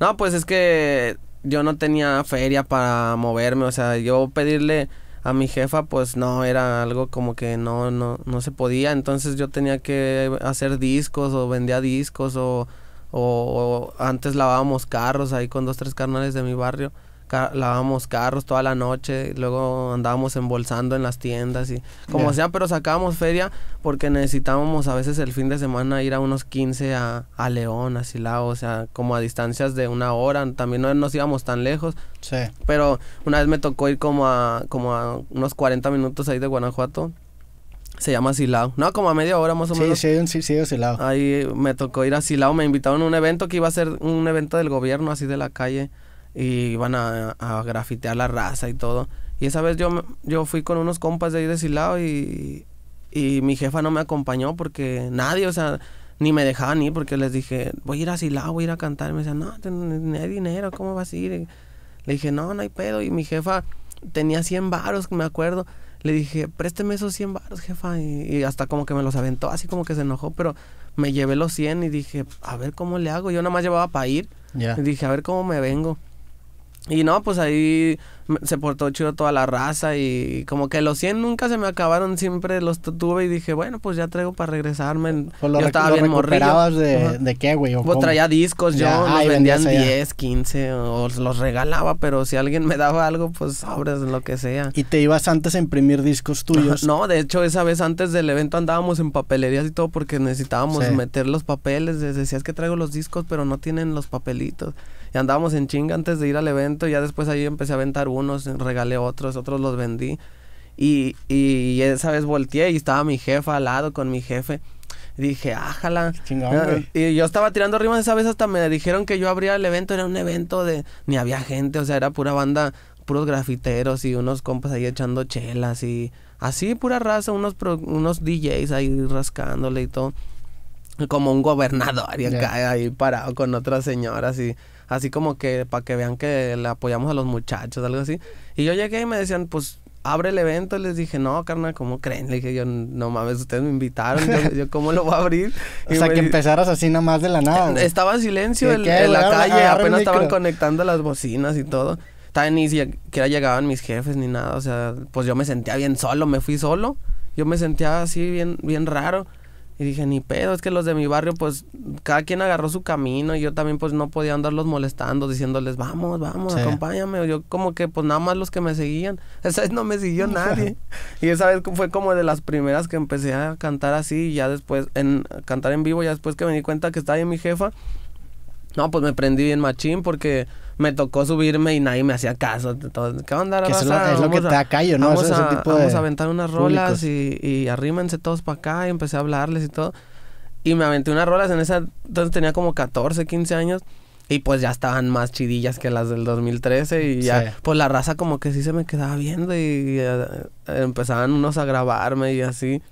No, pues es que yo no tenía feria para moverme, o sea, yo pedirle a mi jefa, pues no, era algo como que no, no, no se podía, entonces yo tenía que hacer discos o vendía discos o, o, o antes lavábamos carros ahí con dos, tres carnales de mi barrio lavábamos carros toda la noche, luego andábamos embolsando en las tiendas y como sea, pero sacábamos feria porque necesitábamos a veces el fin de semana ir a unos 15 a, León, a Silao, o sea, como a distancias de una hora, también no nos íbamos tan lejos. Sí. Pero una vez me tocó ir como a, como a unos 40 minutos ahí de Guanajuato. Se llama Silao. No, como a media hora más o sí, menos. Sí, sí, sí, Silao. Ahí me tocó ir a Silao. Me invitaron a un evento que iba a ser un evento del gobierno, así de la calle y iban a, grafitear la raza y todo. Y esa vez yo, yo fui con unos compas de ahí de Silao y, y mi jefa no me acompañó porque nadie, o sea, ni me dejaban ni porque les dije, voy a ir a Silao, voy a ir a cantar. Y me decían, no, no hay dinero, ¿cómo vas a ir? le dije, no, no hay pedo. Y mi jefa tenía 100 varos, me acuerdo. Le dije, présteme esos 100 varos, jefa. Y, hasta como que me los aventó, así como que se enojó, pero me llevé los 100 y dije, a ver cómo le hago. Yo nada más llevaba para ir. Y dije, a ver cómo me vengo. Y no, pues ahí se portó chido toda la raza y como que los 100 nunca se me acabaron, siempre los tuve y dije, bueno, pues ya traigo para regresarme. Pues yo estaba bien morrido. De, de, qué, güey? Pues traía discos, ya, yo los vendían 10, 15 o los regalaba, pero si alguien me daba algo, pues abres lo que sea. ¿Y te ibas antes a imprimir discos tuyos? no, de hecho, esa vez antes del evento andábamos en papelerías y todo porque necesitábamos meter los papeles. Decías que traigo los discos, pero no tienen los papelitos. Y andábamos en chinga antes de ir al evento y ya después ahí empecé a aventar uno unos, regalé otros, otros los vendí. Y, y esa vez volteé y estaba mi jefa al lado con mi jefe. dije, ájala. Ah, y yo estaba tirando rimas esa vez hasta me dijeron que yo abría el evento, era un evento de ni había gente, o sea, era pura banda, puros grafiteros y unos compas ahí echando chelas y así pura raza, unos unos DJs ahí rascándole y todo. Como un gobernador y acá ahí parado con otras señoras y así como que para que vean que le apoyamos a los muchachos, algo así. Y yo llegué y me decían, pues abre el evento. Y les dije, no, carnal, ¿cómo creen? Le dije, yo, no mames, ustedes me invitaron, yo, ¿cómo lo voy a abrir? o sea, que empezaras así nomás de la nada. Estaba en silencio en la calle, apenas estaban conectando las bocinas y todo. ni siquiera llegaban mis jefes ni nada, o sea, pues yo me sentía bien solo, me fui solo. Yo me sentía así bien, bien raro. Y dije, ni pedo, es que los de mi barrio, pues, cada quien agarró su camino y yo también, pues, no podía andarlos molestando, diciéndoles, vamos, vamos, acompáñame. Yo como que, pues, nada más los que me seguían. Esa vez no me siguió nadie. y esa vez fue como de las primeras que empecé a cantar así y ya después, en cantar en vivo, ya después que me di cuenta que estaba ahí mi jefa, no, pues me prendí bien machín porque me tocó subirme y nadie me hacía caso. ¿Qué onda, es lo, que te ¿no? Vamos, a, vamos a aventar unas rolas y, arrímense todos para acá y empecé a hablarles y todo. Y me aventé unas rolas en esa... Entonces tenía como 14, 15 años. Y pues ya estaban más chidillas que las del 2013 y ya, pues la raza como que sí se me quedaba viendo y eh, empezaban unos a grabarme y así.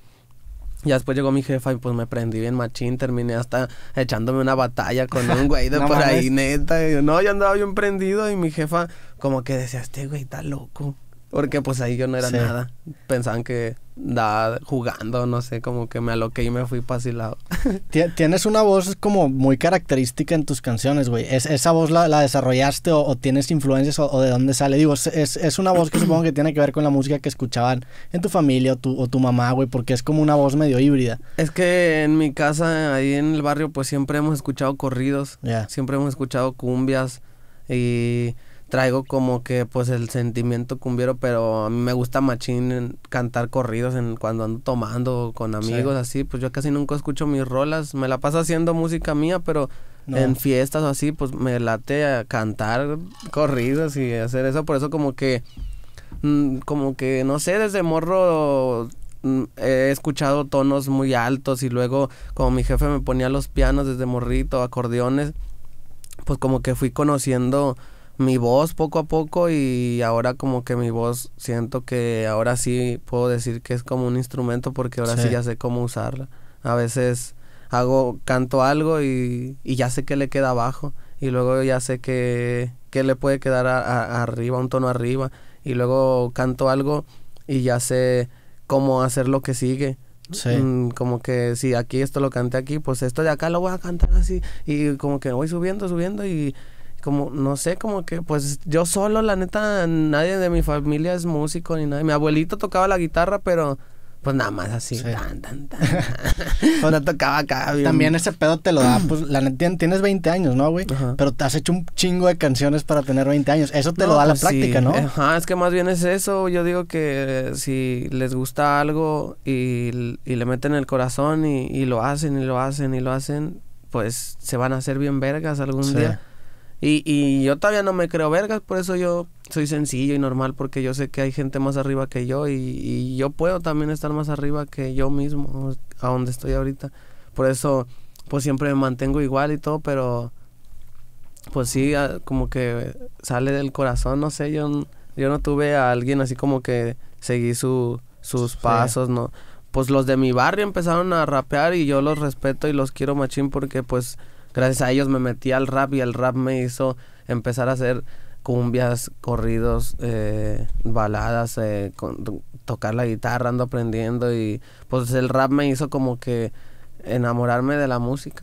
Y después llegó mi jefa y pues me prendí bien machín, terminé hasta echándome una batalla con un güey de por ahí, neta. yo, no, yo andaba bien prendido y mi jefa como que decía, este güey está loco. Porque pues ahí yo no era nada. Pensaban que da jugando, no sé, como que me aloqué y me fui para ese lado. tienes una voz como muy característica en tus canciones, güey. ¿Es, ¿Esa voz la, la desarrollaste o, tienes influencias o, de dónde sale? Digo, es, es, una voz que supongo que tiene que ver con la música que escuchaban en tu familia o tu, o tu mamá, güey, porque es como una voz medio híbrida. Es que en mi casa, ahí en el barrio, pues siempre hemos escuchado corridos, siempre hemos escuchado cumbias y traigo como que pues el sentimiento cumbiero, pero a mí me gusta machín cantar corridos en cuando ando tomando con amigos así, pues yo casi nunca escucho mis rolas, me la paso haciendo música mía, pero en fiestas o así, pues me late a cantar corridos y hacer eso, por eso como que mm, como que no sé, desde morro mm, he escuchado tonos muy altos y luego como mi jefe me ponía los pianos desde morrito, acordeones, pues como que fui conociendo mi voz poco a poco y ahora como que mi voz siento que ahora sí puedo decir que es como un instrumento porque ahora sí, ya sé cómo usarla. A veces hago, canto algo y, y ya sé que le queda abajo y luego ya sé que, le puede quedar arriba, un tono arriba y luego canto algo y ya sé cómo hacer lo que sigue. Mm, como que si aquí esto lo canté aquí, pues esto de acá lo voy a cantar así y como que voy subiendo, subiendo y como, no sé, como que, pues yo solo, la neta, nadie de mi familia es músico ni nada. Mi abuelito tocaba la guitarra, pero pues nada más así, tan, tan, tan. tocaba También ese pedo te lo da, pues la neta, tienes 20 años, ¿no, güey? Pero te has hecho un chingo de canciones para tener 20 años. Eso te lo da la pues, práctica, ¿no? es que más bien es eso. Yo digo que si les gusta algo y, le meten el corazón y, lo hacen y lo hacen y lo hacen, pues se van a hacer bien vergas algún día. Y, y yo todavía no me creo vergas, por eso yo soy sencillo y normal, porque yo sé que hay gente más arriba que yo y, yo puedo también estar más arriba que yo mismo, a donde estoy ahorita. Por eso, pues siempre me mantengo igual y todo, pero pues sí, ah, como que sale del corazón, no sé, yo, yo no tuve a alguien así como que seguí su, sus pasos, ¿no? Pues los de mi barrio empezaron a rapear y yo los respeto y los quiero machín porque pues gracias a ellos me metí al rap y el rap me hizo empezar a hacer cumbias, corridos, eh, baladas, eh, tocar la guitarra, ando aprendiendo y pues el rap me hizo como que enamorarme de la música.